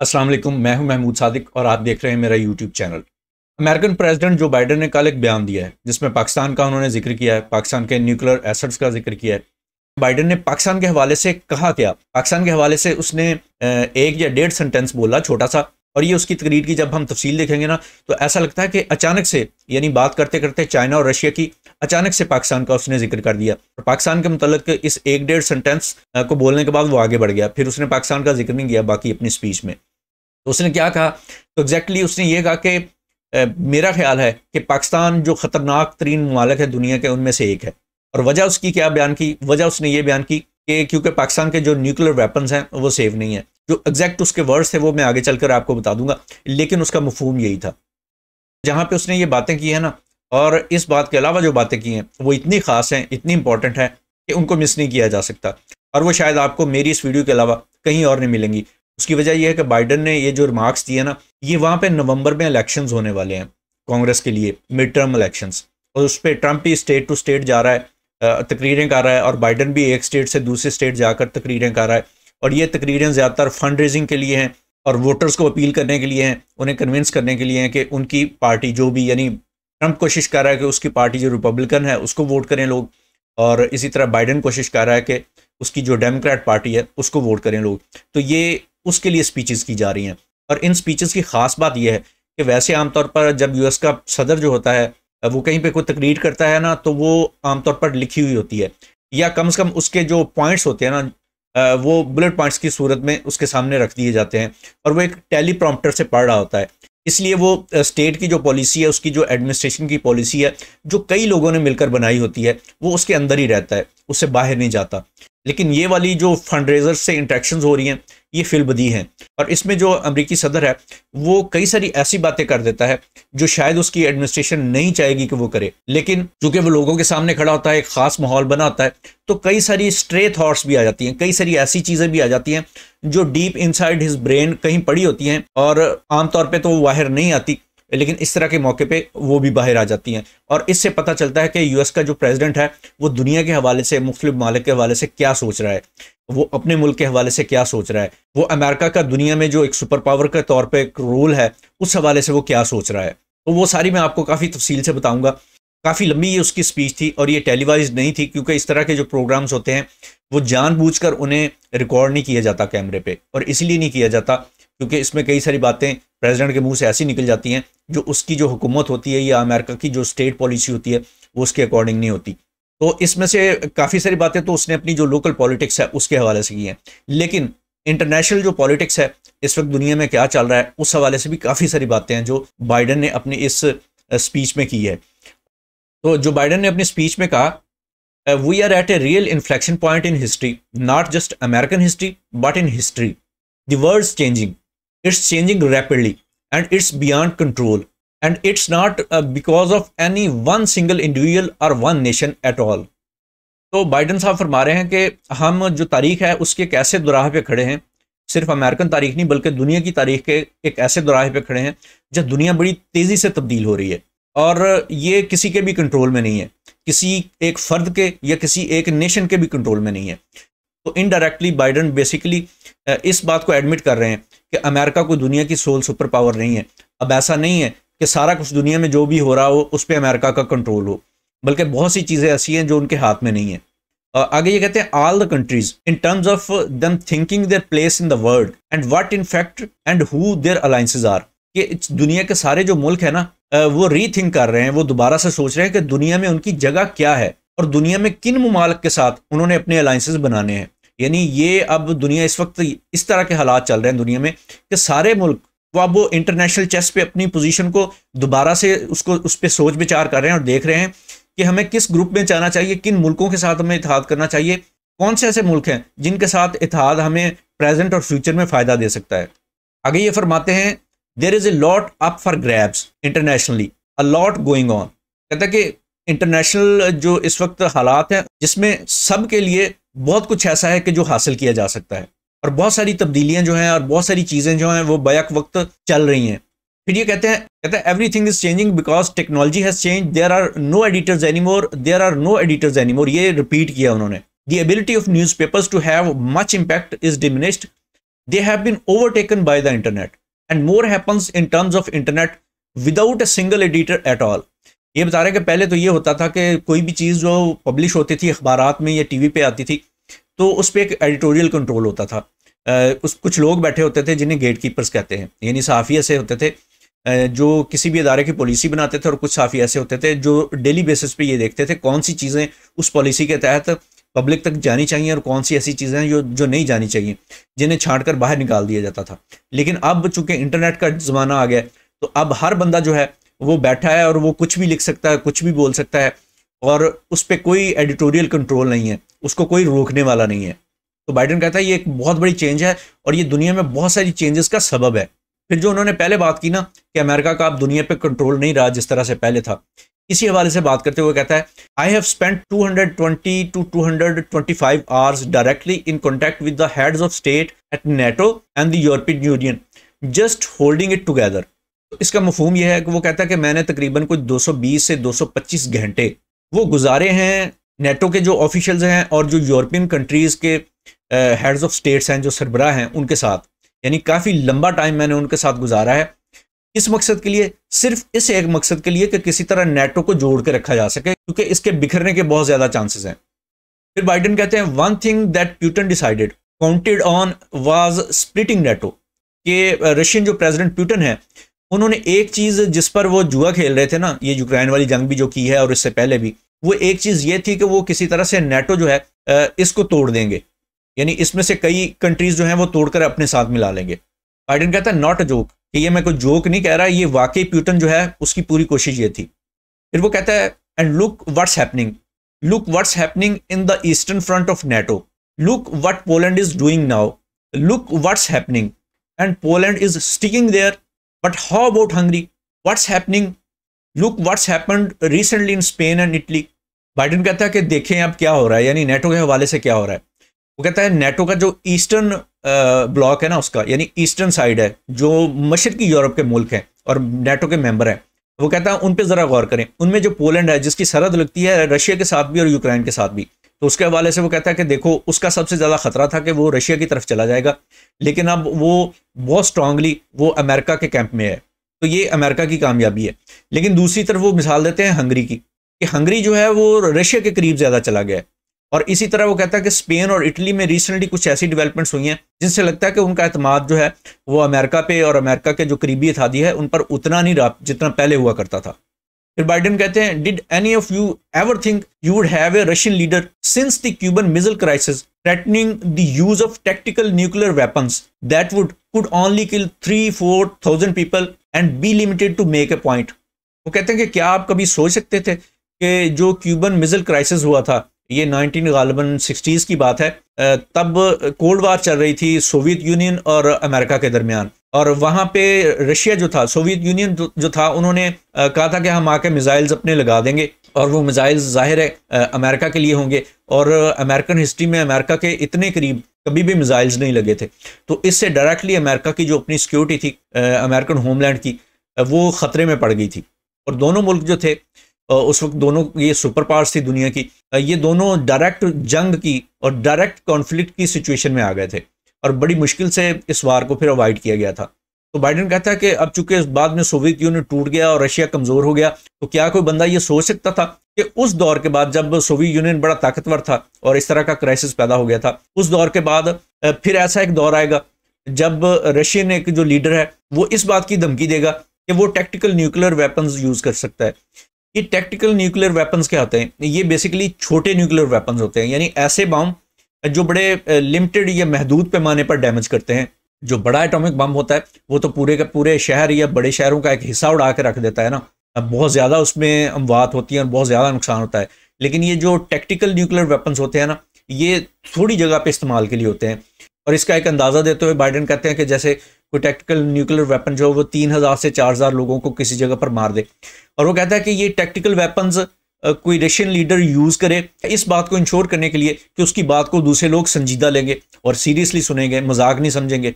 असलम मैं हूं महमूद सादिक और आप देख रहे हैं मेरा YouTube channel American president Joe Biden ने कल एक बयान दिया है जिसमें पाकिस्तान का उन्होंने जिक्र किया है पाकिस्तान के न्यूक्लियर एसड्स का जिक्र किया है बाइडन ने पाकिस्तान के हवाले से कहा क्या पाकिस्तान के हवाले से उसने एक या डेढ़ सेंटेंस बोला छोटा सा और ये उसकी तकरीर की जब हम तफसील देखेंगे ना तो ऐसा लगता है कि अचानक से यानी बात करते करते चाइना और रशिया की अचानक से पाकिस्तान का उसने जिक्र कर दिया और पाकिस्तान के मतलब इस एक डेढ़ सेंटेंस को बोलने के बाद वो आगे बढ़ गया फिर उसने पाकिस्तान का जिक्र नहीं किया बाकी अपनी स्पीच में तो उसने क्या कहा तो एग्जैक्टली उसने ये कहा कि मेरा ख्याल है कि पाकिस्तान जो ख़तरनाक तरीन ममालक है दुनिया के उनमें से एक है और वजह उसकी क्या बयान की वजह उसने ये बयान की कि क्योंकि पाकिस्तान के जो न्यूक्लियर वेपन्स हैं वो सेफ नहीं है जो एग्जैक्ट उसके वर्ड्स थे वो मैं आगे चलकर आपको बता दूंगा लेकिन उसका मफहम यही था जहाँ पे उसने ये बातें की हैं ना और इस बात के अलावा जो बातें की हैं वो इतनी ख़ास हैं इतनी इंपॉर्टेंट हैं कि उनको मिस नहीं किया जा सकता और वो शायद आपको मेरी इस वीडियो के अलावा कहीं और नहीं मिलेंगी उसकी वजह यह है कि बाइडन ने ये जो रिमार्क्स दिए ना ये वहाँ पे नवंबर में इलेक्शंस होने वाले हैं कांग्रेस के लिए मिड टर्म इलेक्शंस और उस पर ट्रंप ही स्टेट टू स्टेट जा रहा है तकरीरें कर रहा है और बाइडन भी एक स्टेट से दूसरे स्टेट जाकर तकरीरें कर रहा है और ये तकरीरें ज़्यादातर फंड रेजिंग के लिए हैं और वोटर्स को अपील करने के लिए हैं उन्हें कन्विंस करने के लिए हैं कि उनकी पार्टी जो भी यानी ट्रंप कोशिश कर रहा है कि उसकी पार्टी जो रिपब्लिकन है उसको वोट करें लोग और इसी तरह बाइडन कोशिश कर रहा है कि उसकी जो डेमोक्रेट पार्टी है उसको वोट करें लोग तो ये उसके लिए स्पीचेस की जा रही हैं और इन स्पीचेस की ख़ास बात यह है कि वैसे आमतौर पर जब यूएस का सदर जो होता है वो कहीं पे कोई तकरीर करता है ना तो वो आमतौर पर लिखी हुई होती है या कम से कम उसके जो पॉइंट्स होते हैं ना वो बुलेट पॉइंट्स की सूरत में उसके सामने रख दिए जाते हैं और वो एक टेली प्रॉम्प्टर से पढ़ रहा होता है इसलिए वो स्टेट की जो पॉलिसी है उसकी जो एडमिनिस्ट्रेशन की पॉलिसी है जो कई लोगों ने मिलकर बनाई होती है वो उसके अंदर ही रहता है उससे बाहर नहीं जाता लेकिन ये वाली जो फंड रेजर से इंट्रैक्शन हो रही हैं ये फिल्बदी हैं और इसमें जो अमरीकी सदर है वो कई सारी ऐसी बातें कर देता है जो शायद उसकी एडमिनिस्ट्रेशन नहीं चाहेगी कि वो करे लेकिन चूंकि वो लोगों के सामने खड़ा होता है एक ख़ास माहौल बनाता है तो कई सारी स्ट्रे थाट्स भी आ जाती हैं कई सारी ऐसी चीज़ें भी आ जाती हैं जो डीप इनसाइड हिज ब्रेन कहीं पड़ी होती हैं और आमतौर पर तो वो बाहर नहीं आती लेकिन इस तरह के मौके पे वो भी बाहर आ जाती हैं और इससे पता चलता है कि यूएस का जो प्रेसिडेंट है वो दुनिया के हवाले से मुख्तु मालिक के हवाले से क्या सोच रहा है वो अपने मुल्क के हवाले से क्या सोच रहा है वो अमेरिका का दुनिया में जो एक सुपर पावर के तौर पर एक रोल है उस हवाले से वो क्या सोच रहा है तो वो सारी मैं आपको काफ़ी तफसील से बताऊँगा काफ़ी लंबी ये उसकी स्पीच थी और ये टेलीवाइज नहीं थी क्योंकि इस तरह के जो प्रोग्राम्स होते हैं वो जानबूझकर उन्हें रिकॉर्ड नहीं किया जाता कैमरे पे और इसलिए नहीं किया जाता क्योंकि इसमें कई सारी बातें प्रेसिडेंट के मुंह से ऐसी निकल जाती हैं जो उसकी जो हुकूमत होती है या अमेरिका की जो स्टेट पॉलिसी होती है वो उसके अकॉर्डिंग नहीं होती तो इसमें से काफ़ी सारी बातें तो उसने अपनी जो लोकल पॉलिटिक्स है उसके हवाले से की हैं लेकिन इंटरनेशनल जो पॉलिटिक्स है इस वक्त दुनिया में क्या चल रहा है उस हवाले से भी काफ़ी सारी बातें हैं जो बाइडन ने अपनी इस स्पीच में की है तो जो बाइडन ने अपनी स्पीच में कहा we are at a real inflection point in history not just American history but in history the world changing It's changing rapidly and it's beyond control. And it's not uh, because of any one single individual or one nation at all. तो Biden साहब फरमा रहे हैं कि हम जो तारीख है उसके एक ऐसे दुराह पे खड़े हैं सिर्फ अमेरिकन तारीख नहीं बल्कि दुनिया की तारीख के एक ऐसे दुराहे पे खड़े हैं जब दुनिया बड़ी तेज़ी से तब्दील हो रही है और ये किसी के भी कंट्रोल में नहीं है किसी एक फ़र्द के या किसी एक नेशन के भी कंट्रोल में नहीं है तो इनडायरेक्टली बाइडन बेसिकली इस बात को एडमिट कर रहे हैं कि अमेरिका कोई दुनिया की सोल सुपर पावर नहीं है अब ऐसा नहीं है कि सारा कुछ दुनिया में जो भी हो रहा हो उस पर अमेरिका का कंट्रोल हो बल्कि बहुत सी चीज़ें ऐसी हैं जो उनके हाथ में नहीं है आगे ये कहते हैं all the countries in terms of them thinking their place in the world and what in fact and who their alliances are कि दुनिया के सारे जो मुल्क है ना वो रीथिंक कर रहे हैं वो दोबारा से सोच रहे हैं कि दुनिया में उनकी जगह क्या है और दुनिया में किन ममालक के साथ उन्होंने अपने अलाइंसेस बनाने हैं यानी ये अब दुनिया इस वक्त इस तरह के हालात चल रहे हैं दुनिया में कि सारे मुल्क वो अब वो इंटरनेशनल चेस पे अपनी पोजीशन को दोबारा से उसको उस पर सोच विचार कर रहे हैं और देख रहे हैं कि हमें किस ग्रुप में जाना चाहिए किन मुल्कों के साथ हमें इतिहाद करना चाहिए कौन से ऐसे मुल्क हैं जिनके साथ इतिहाद हमें प्रेजेंट और फ्यूचर में फ़ायदा दे सकता है आगे ये फरमाते हैं there is a lot up for grabs internationally a lot going on कहता है कि इंटरनेशनल जो इस वक्त हालात हैं जिसमें सब के लिए बहुत कुछ ऐसा है कि जो हासिल किया जा सकता है और बहुत सारी तब्दीलियां जो हैं और बहुत सारी चीज़ें जो हैं वो बैक वक्त चल रही हैं फिर ये कहते हैं कहते हैं everything is changing because technology has change there are no editors anymore there are no editors anymore ये रिपीट किया उन्होंने the ability of newspapers to have much impact is diminished they have been overtaken by the internet and more happens in terms of internet without a single editor at all ये बता रहे हैं कि पहले तो ये होता था कि कोई भी चीज़ जो पब्लिश होती थी अखबार में या टी वी पर आती थी तो उस पर एक एडिटोरियल कंट्रोल होता था उस कुछ लोग बैठे होते थे जिन्हें गेट कीपर्स कहते हैं यानी साफ़ी ऐसे होते थे जो किसी भी अदारे की पॉलिसी बनाते थे और कुछ साफ़ी ऐसे होते थे जो डेली बेसिस पे ये देखते थे कौन सी चीज़ें उस पॉलिसी के तहत पब्लिक तक जानी चाहिए और कौन सी ऐसी चीज़ें हैं जो जो नहीं जानी चाहिए जिन्हें छाँट कर बाहर निकाल दिया जाता था लेकिन अब चूँकि इंटरनेट का ज़माना आ गया तो अब हर बंदा जो है वो बैठा है और वो कुछ भी लिख सकता है कुछ भी बोल सकता है और उस पर कोई एडिटोरियल कंट्रोल नहीं है उसको कोई रोकने वाला नहीं है तो बाइडन कहता है ये एक बहुत बड़ी चेंज है और ये दुनिया में बहुत सारी चेंजेस का सबब है फिर जो उन्होंने पहले बात की ना कि अमेरिका का अब दुनिया पे कंट्रोल नहीं रहा जिस तरह से पहले था इसी हवाले से बात करते हुए कहता है I have spend 220 two two hundred twenty five hours directly in contact with the heads of state at NATO and the European Union just holding it together इसका मफहम यह है कि वो कहता है कि मैंने तकरीबन कुछ दो से दो घंटे वो गुजारे हैं नेटो के जो ऑफिशल्स हैं और जो यूरोपियन कंट्रीज़ के हेड्स ऑफ स्टेट्स हैं जो सरबराह हैं उनके साथ यानी काफ़ी लंबा टाइम मैंने उनके साथ गुजारा है इस मकसद के लिए सिर्फ इस एक मकसद के लिए कि किसी तरह नेटो को जोड़ के रखा जा सके क्योंकि इसके बिखरने के बहुत ज़्यादा चांसेस हैं फिर बाइडन कहते हैं one thing that Putin decided counted on was splitting NATO के रशियन जो प्रेसिडेंट प्यूटन है उन्होंने एक चीज़ जिस पर वो जुआ खेल रहे थे ना ये यूक्रेन वाली जंग भी जो की है और इससे पहले भी वो एक चीज़ ये थी कि वो किसी तरह से नेटो जो है इसको तोड़ देंगे यानी इसमें से कई कंट्रीज़ जो हैं वो तोड़कर अपने साथ मिला लेंगे बाइडन कहता है नॉट अ जोक कि ये मैं कोई जोक नहीं कह रहा ये वाकई प्यूटन जो है उसकी पूरी कोशिश ये थी फिर वो कहता है and look what's happening look what's happening in the eastern front of NATO look what Poland is doing now look what's happening and Poland is sticking there but how about Hungary what's happening look what's happen recently in Spain and Italy Biden कहता है कि देखें अब क्या हो रहा है यानी नेटो के हवाले से क्या हो रहा है वो कहता है नेटो का जो ईस्टर्न ब्लॉक है ना उसका यानी ईस्टर्न साइड है जो मशरकी यूरोप के मुल्क हैं और नेटो के मेम्बर हैं वो कहता है उन पर ज़रा गौर करें उनमें जो पोलैंड है जिसकी सरहद लगती है रशिया के साथ भी और यूक्रेन के साथ भी तो उसके हवाले से वो कहता है कि देखो उसका सबसे ज़्यादा खतरा था कि वो रशिया की तरफ चला जाएगा लेकिन अब वो बहुत स्ट्रांगली वो अमेरिका के कैंप में है तो ये अमेरिका की कामयाबी है लेकिन दूसरी तरफ वो मिसाल देते हैं हंगरी की कि हंगरी जो है वो रशिया के करीब ज़्यादा चला गया है और इसी तरह वो कहता है कि स्पेन और इटली में रिसेंटली कुछ ऐसी डेवलपमेंट्स हुई हैं जिनसे लगता है कि उनका अतमाद जो है वो अमेरिका पे और अमेरिका के जो करीबी अथादी है उन पर उतना नहीं रहा जितना पहले हुआ करता था फिर बाइडेन कहते हैं did any of you ever think you would have a Russian leader since the Cuban missile crisis threatening the use of tactical nuclear weapons that would could only kill 3 4000 people and be limited to make a point वो कहते हैं कि क्या आप कभी सोच सकते थे कि जो क्यूबन मिजल क्राइसिस हुआ था ये 19 गालबन 60s की बात है तब कोल्ड वार चल रही थी सोवियत यूनियन और अमेरिका के दरमियान और वहाँ पे रशिया जो था सोवियत यूनियन जो था उन्होंने कहा था कि हम आके मिज़ाइल्स अपने लगा देंगे और वो मिज़ाइल ज़ाहिर है अमेरिका के लिए होंगे और अमेरिकन हिस्ट्री में अमेरिका के इतने करीब कभी भी मिज़ाइल्स नहीं लगे थे तो इससे डायरेक्टली अमेरिका की जो अपनी सिक्योरिटी थी अमेरिकन होमलैंड की वो ख़तरे में पड़ गई थी और दोनों मुल्क जो थे उस वक्त दोनों ये सुपर पावर्स थी दुनिया की ये दोनों डायरेक्ट जंग की और डायरेक्ट कॉन्फ्लिक्ट की सिचुएशन में आ गए थे और बड़ी मुश्किल से इस वार को फिर अवॉइड किया गया था तो बाइडन कहता है कि अब चूंकि बाद में सोवियत यूनियन टूट गया और रशिया कमज़ोर हो गया तो क्या कोई बंदा ये सोच सकता था कि उस दौर के बाद जब सोवियत यूनियन बड़ा ताकतवर था और इस तरह का क्राइसिस पैदा हो गया था उस दौर के बाद फिर ऐसा एक दौर आएगा जब रशियन एक जो लीडर है वो इस बात की धमकी देगा कि वो टेक्टिकल न्यूक्लियर वेपन्स यूज़ कर सकता है ये टेक्टिकल न्यूक्लियर वेपन्स क्या होते हैं ये बेसिकली छोटे न्यूक्लियर वेपन्स होते हैं यानी ऐसे बॉम्ब जो बड़े लिमिटेड या महदूद पैमाने पर डैमेज करते हैं जो बड़ा एटॉमिक बम होता है वो तो पूरे का पूरे शहर या बड़े शहरों का एक हिस्सा उड़ा के रख देता है ना बहुत ज़्यादा उसमें अमवात होती है और बहुत ज़्यादा नुकसान होता है लेकिन ये जो टेक्टिकल न्यूक्लियर वेपन्स होते हैं ना ये थोड़ी जगह पर इस्तेमाल के लिए होते हैं और इसका एक अंदाज़ा देते हुए बाइडन कहते हैं कि जैसे कोई टेक्टिकल न्यूक्लियर वेपन जो है वो तीन हज़ार से चार हज़ार लोगों को किसी जगह पर मार दे और वो कहता है कि ये टेक्टिकल वेपन्स कोई रशियन लीडर यूज़ करे इस बात को इंश्योर करने के लिए कि उसकी बात को दूसरे लोग संजीदा लेंगे और सीरियसली सुनेंगे मजाक नहीं समझेंगे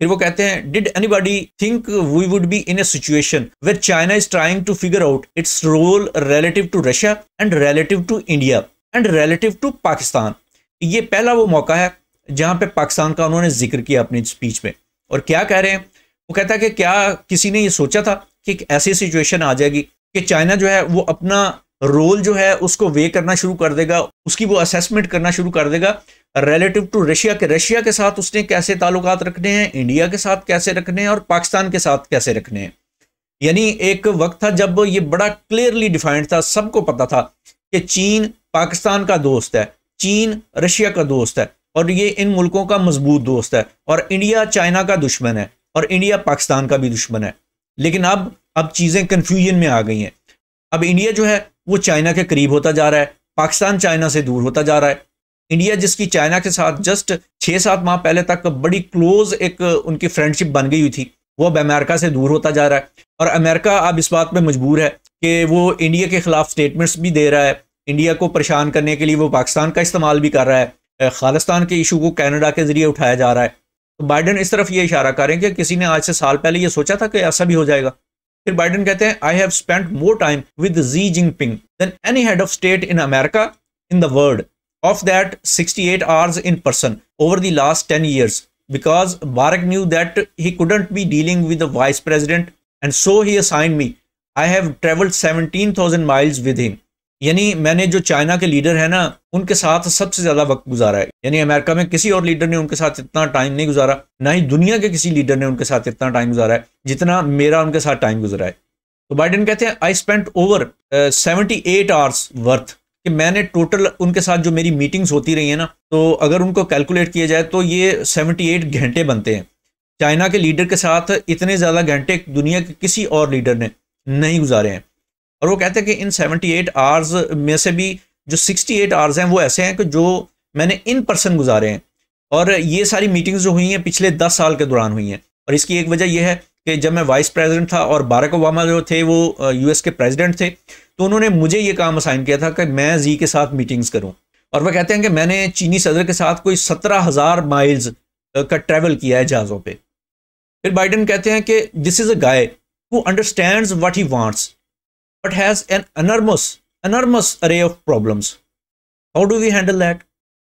फिर वो कहते हैं did anybody think we would be in a situation where China is trying to figure out its role relative to Russia and relative to India and relative to Pakistan ये पहला वो मौका है जहाँ पे पाकिस्तान का उन्होंने जिक्र किया अपनी स्पीच में और क्या कह रहे हैं वो कहता है कि क्या किसी ने ये सोचा था कि एक ऐसी सिचुएशन आ जाएगी कि चाइना जो है वो अपना रोल जो है उसको वे करना शुरू कर देगा उसकी वो असेसमेंट करना शुरू कर देगा रिलेटिव टू रशिया के रशिया के साथ उसने कैसे ताल्लुकात रखने हैं इंडिया के साथ कैसे रखने हैं और पाकिस्तान के साथ कैसे रखने हैं यानी एक वक्त था जब ये बड़ा क्लियरली डिफाइंड था सबको पता था कि चीन पाकिस्तान का दोस्त है चीन रशिया का दोस्त है और ये इन मुल्कों का मजबूत दोस्त है और इंडिया चाइना का दुश्मन है और इंडिया पाकिस्तान का भी दुश्मन है लेकिन अब अब चीज़ें कन्फ्यूजन में आ गई हैं अब इंडिया जो है वो चाइना के करीब होता जा रहा है पाकिस्तान चाइना से दूर होता जा रहा है इंडिया जिसकी चाइना के साथ जस्ट छः सात माह पहले तक बड़ी क्लोज एक उनकी फ्रेंडशिप बन गई हुई थी वो अब अमेरिका से दूर होता जा रहा है और अमेरिका अब इस बात पर मजबूर है कि वो इंडिया के खिलाफ स्टेटमेंट्स भी दे रहा है इंडिया को परेशान करने के लिए वो पाकिस्तान का इस्तेमाल भी कर रहा है खालिस्तान के इशू को कैनेडा के जरिए उठाया जा रहा है तो बाइडन इस तरफ ये इशारा करें कि किसी ने आज से साल पहले ये सोचा था कि ऐसा भी हो जाएगा फिर बाइडन कहते "I have spent more time with with Xi than any head of state in America in the world. Of that, 68 hours in person over the last 10 years because Barak knew that he couldn't be dealing with the vice president and so he assigned me. I have traveled 17,000 miles with him. यानी मैंने जो China के leader है ना उनके साथ सबसे ज़्यादा वक्त गुजारा है यानी अमेरिका में किसी और लीडर ने उनके साथ इतना टाइम नहीं गुजारा ना ही दुनिया के किसी लीडर ने उनके साथ इतना टाइम गुजारा है जितना मेरा उनके साथ टाइम गुजरा है तो बाइडन कहते हैं I spent over seventy eight hours worth कि मैंने टोटल उनके साथ जो मेरी मीटिंग्स होती रही है ना तो अगर उनको कैलकुलेट किया जाए तो ये सेवेंटी एट घंटे बनते हैं चाइना के लीडर के साथ इतने ज़्यादा घंटे दुनिया के किसी और लीडर ने नहीं गुजारे हैं और वो कहते हैं कि इन 78 आवर्स में से भी जो 68 आवर्स हैं वो ऐसे हैं कि जो मैंने इन पर्सन गुजारे हैं और ये सारी मीटिंग्स जो हुई हैं पिछले दस साल के दौरान हुई हैं और इसकी एक वजह यह है कि जब मैं वाइस प्रेसिडेंट था और बारक ओबामा जो थे वो यू के प्रेजिडेंट थे तो उन्होंने मुझे ये काम असाइन किया था कि मैं जी के साथ मीटिंग्स करूँ और वह कहते हैं कि मैंने चीनी सदर के साथ कोई सत्रह हज़ार माइल्स का ट्रैवल किया है जहाज़ों पर फिर बाइडन कहते हैं कि this is a guy who understands what he wants but has an enormous, enormous array of problems. How do we handle that?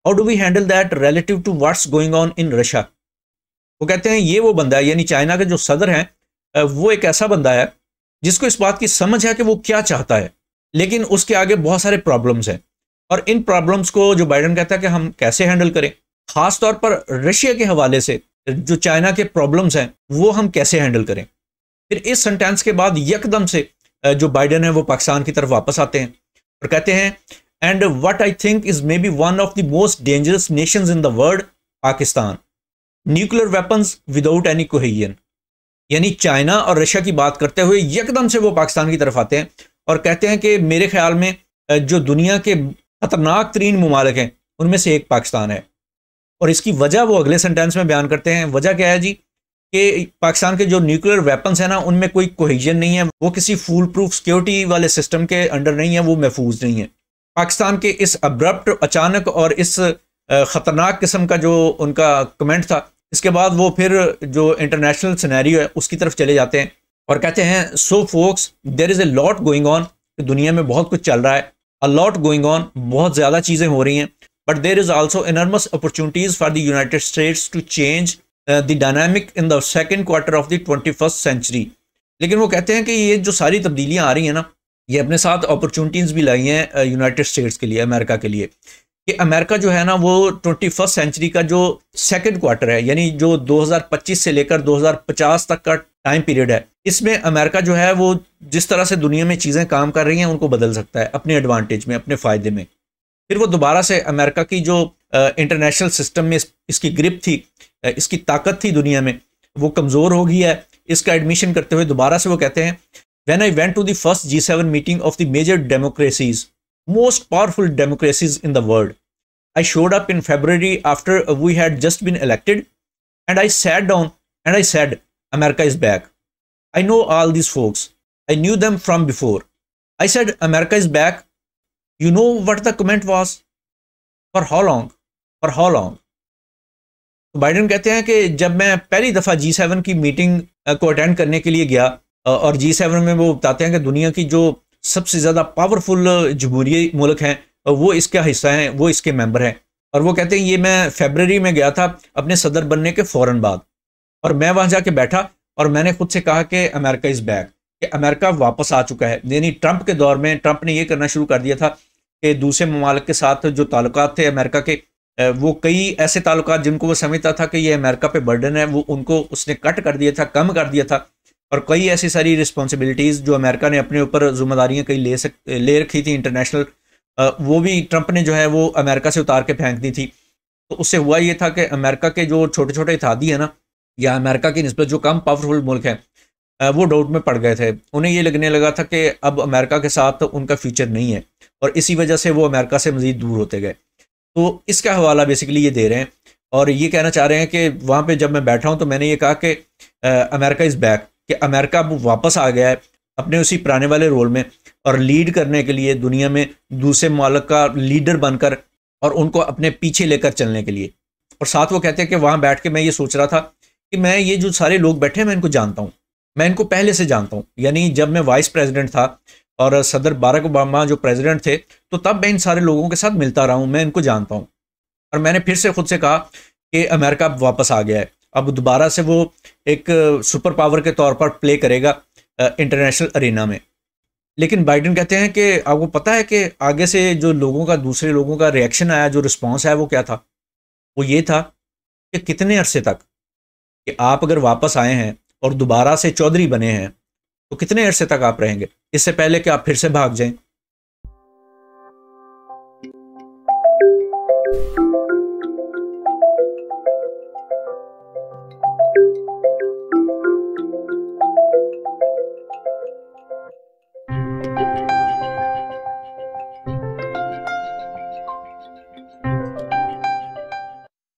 how do we handle that relative to what's going on in russia वो कहते हैं ये वो बंदा है यानी China का जो सदर है वो एक ऐसा बंदा है जिसको इस बात की समझ है कि वो क्या चाहता है लेकिन उसके आगे बहुत सारे प्रॉब्लम्स हैं और इन प्रॉब्लम्स को जो बाइडन कहता है कि हम कैसे हैंडल करें खास तौर पर रशिया के हवाले से जो चाइना के प्रॉब्लम्स हैं वो हम कैसे हैंडल करें फिर इस सेंटेंस के बाद यकदम से जो बाइडन है वो पाकिस्तान की तरफ वापस आते हैं और कहते हैं and what I think is maybe one of the most dangerous nation in the world Pakistan nuclear weapons without any cohesion यानी चाइना और रशिया की बात करते हुए यकदम से वो पाकिस्तान की तरफ आते हैं और कहते हैं कि मेरे ख्याल में जो दुनिया के खतरनाक तरीन ममालिक हैं उनमें से एक पाकिस्तान है और इसकी वजह वो अगले सेंटेंस में बयान करते हैं वजह क्या है जी कि पाकिस्तान के जो न्यूक्लियर वेपन्स हैं ना उनमें कोई कोहिजन नहीं है वो किसी फूल प्रूफ सिक्योरिटी वाले सिस्टम के अंडर नहीं है वो महफूज नहीं है पाकिस्तान के इस अब्रप्ट अचानक और इस ख़तरनाक किस्म का जो उनका कमेंट था इसके बाद वो फिर जो इंटरनेशनल सिनेरियो है उसकी तरफ चले जाते हैं और कहते हैं so folks there is a lot going on दुनिया में बहुत कुछ चल रहा है अ लॉट गोइंग ऑन बहुत ज़्यादा चीज़ें हो रही हैं but there is also enormous opportunities for the United States to change the dynamic in the second quarter of the twenty first century लेकिन वो कहते हैं कि ये जो सारी तब्दीलियाँ आ रही हैं ना ये अपने साथ अपॉर्चुनिटीज़ भी लाई हैं यूनाइटेड uh, स्टेट्स के लिए अमेरिका के लिए कि अमेरिका जो है ना वो ट्वेंटी फर्स्ट सेंचुरी का जो सेकेंड क्वार्टर है यानी जो 2025 से लेकर 2050 तक का टाइम पीरियड है इसमें अमेरिका जो है वो जिस तरह से दुनिया में चीज़ें काम कर रही हैं उनको बदल सकता है अपने एडवांटेज में अपने फ़ायदे में फिर वो दोबारा से अमेरिका की जो इंटरनेशनल uh, सिस्टम में इसकी ग्रिप थी इसकी ताकत थी दुनिया में वो कमज़ोर हो गई है इसका एडमिशन करते हुए दोबारा से वो कहते हैं when I went to the first G seven meeting of the major democracies most powerful democracies in the world I showed up in February after we had just been elected and I sat down and I said America is back I know all this folks I knew them from before I said America is back you know what the comment was for how long for how long Biden तो कहते हैं कि जब मैं पहली दफ़ा G seven की meeting को अटेंड करने के लिए गया और जी सेवन में वो बताते हैं कि दुनिया की जो सबसे ज़्यादा पावरफुल जमहूरी मुल्क हैं वो इसका हिस्सा हैं वो इसके मेंबर हैं और वो कहते हैं ये मैं फेबररी में गया था अपने सदर बनने के फ़ौर बाद और मैं वहाँ जा बैठा और मैंने खुद से कहा कि अमेरिका इज़ बैक कि अमेरिका वापस आ चुका है यानी ट्रंप के दौर में ट्रंप ने ये करना शुरू कर दिया था कि दूसरे ममालिक के साथ जो ताल्लुक थे अमेरिका के वो कई ऐसे ताल्लुक जिनको वो समझता था कि ये अमेरिका पे बर्डन है वो उनको उसने कट कर दिया था कम कर दिया था और कई ऐसी सारी रिस्पॉन्सिबिलिटीज़ जो अमेरिका ने अपने ऊपर जिम्मेदारियाँ कई ले सक ले रखी थी इंटरनेशनल वो भी ट्रंप ने जो है वो अमेरिका से उतार के फेंक दी थी तो उससे हुआ ये था कि अमेरिका के जो छोटे छोटे इतिहादी हैं ना या अमेरिका की नस्बत जो कम पावरफुल मुल्क हैं वो डाउट में पड़ गए थे उन्हें ये लगने लगा था कि अब अमेरिका के साथ उनका फ्यूचर नहीं है और इसी वजह से वो अमेरिका से मज़ीद दूर होते गए तो इसका हवाला बेसिकली ये दे रहे हैं और ये कहना चाह रहे हैं कि वहाँ पे जब मैं बैठा हूँ तो मैंने ये कहा कि अमेरिका इज़ बैक कि अमेरिका अब वापस आ गया है अपने उसी पुराने वाले रोल में और लीड करने के लिए दुनिया में दूसरे मालक का लीडर बनकर और उनको अपने पीछे लेकर चलने के लिए और साथ वो कहते हैं कि वहाँ बैठ के मैं ये सोच रहा था कि मैं ये जो सारे लोग बैठे हैं मैं इनको जानता हूँ मैं इनको पहले से जानता हूँ यानी जब मैं वाइस प्रेसिडेंट था और सदर बारक ओबामा जो प्रेसिडेंट थे तो तब मैं इन सारे लोगों के साथ मिलता रहा हूँ मैं इनको जानता हूँ और मैंने फिर से खुद से कहा कि अमेरिका अब वापस आ गया है अब दोबारा से वो एक सुपर पावर के तौर पर प्ले करेगा इंटरनेशनल अरेना में लेकिन बाइडन कहते हैं कि आपको पता है कि आगे से जो लोगों का दूसरे लोगों का रिएक्शन आया जो रिस्पॉन्स आया वो क्या था वो ये था कि कितने अरसे तक कि आप अगर वापस आए हैं और दोबारा से चौधरी बने हैं तो कितने अरसे तक आप रहेंगे इससे पहले कि आप फिर से भाग जाएं